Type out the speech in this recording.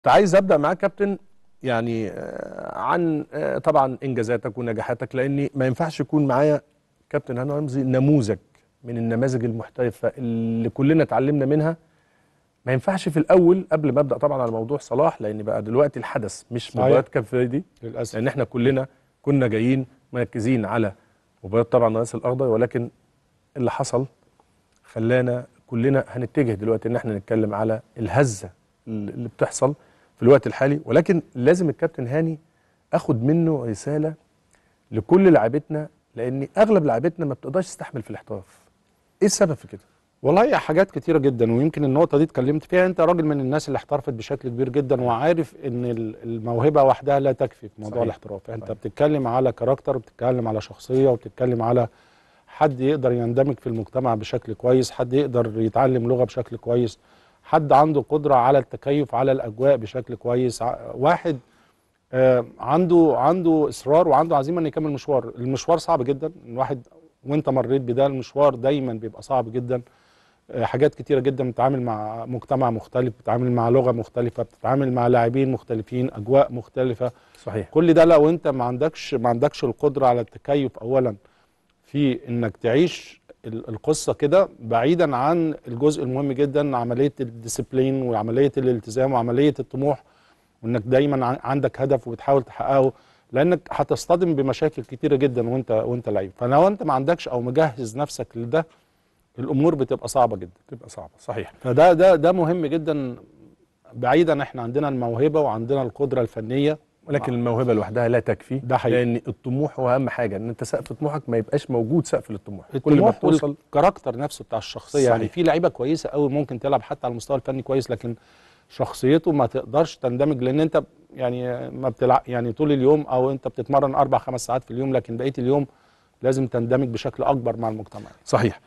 كنت عايز ابدا معاك كابتن يعني آه، عن آه، طبعا انجازاتك ونجاحاتك لاني ما ينفعش يكون معايا كابتن هاني رمزي نموذج من النماذج المحترفه اللي كلنا اتعلمنا منها ما ينفعش في الاول قبل ما ابدا طبعا على موضوع صلاح لان بقى دلوقتي الحدث مش مباراه كاب فريدي للاسف لان احنا كلنا كنا جايين مركزين على مباراه طبعا راس الاخضر ولكن اللي حصل خلانا كلنا هنتجه دلوقتي ان احنا نتكلم على الهزه اللي بتحصل في الوقت الحالي ولكن لازم الكابتن هاني اخد منه رساله لكل لعبتنا لان اغلب لعبتنا ما بتقدرش تستحمل في الاحتراف ايه السبب في كده والله حاجات كتيرة جدا ويمكن النقطة دي اتكلمت فيها انت راجل من الناس اللي احترفت بشكل كبير جدا وعارف ان الموهبة وحدها لا تكفي في موضوع صحيح. الاحتراف صحيح. انت صحيح. بتتكلم على كاركتر بتتكلم على شخصية وبتتكلم على حد يقدر يندمج في المجتمع بشكل كويس حد يقدر يتعلم لغة بشكل كويس حد عنده قدرة على التكيف على الأجواء بشكل كويس واحد آه، عنده عنده إصرار وعنده عزيمة إنه يكمل مشوار المشوار صعب جدا الواحد وانت مريت بده المشوار دايما بيبقى صعب جدا آه، حاجات كتيرة جدا بتتعامل مع مجتمع مختلف بتتعامل مع لغة مختلفة بتتعامل مع لاعبين مختلفين أجواء مختلفة صحيح كل ده لو انت ما عندكش ما عندكش القدرة على التكيف أولا في انك تعيش القصه كده بعيدا عن الجزء المهم جدا عمليه الديسيبلين وعمليه الالتزام وعمليه الطموح وانك دايما عندك هدف وبتحاول تحققه لانك هتصطدم بمشاكل كتيره جدا وانت وانت لعيب فلو انت ما عندكش او مجهز نفسك لده الامور بتبقى صعبه جدا بتبقى صعبه صحيح فده ده ده مهم جدا بعيدا احنا عندنا الموهبه وعندنا القدره الفنيه ولكن آه. الموهبه لوحدها لا تكفي ده حقيقي. لان الطموح هو اهم حاجه ان انت سقف طموحك ما يبقاش موجود سقف للطموح كل ما توصل الكاركتر نفسه بتاع الشخصيه يعني صحيح. يعني في لعيبه كويسه قوي ممكن تلعب حتى على المستوى الفني كويس لكن شخصيته ما تقدرش تندمج لان انت يعني ما بتلع يعني طول اليوم او انت بتتمرن اربع خمس ساعات في اليوم لكن بقيه اليوم لازم تندمج بشكل اكبر مع المجتمع صحيح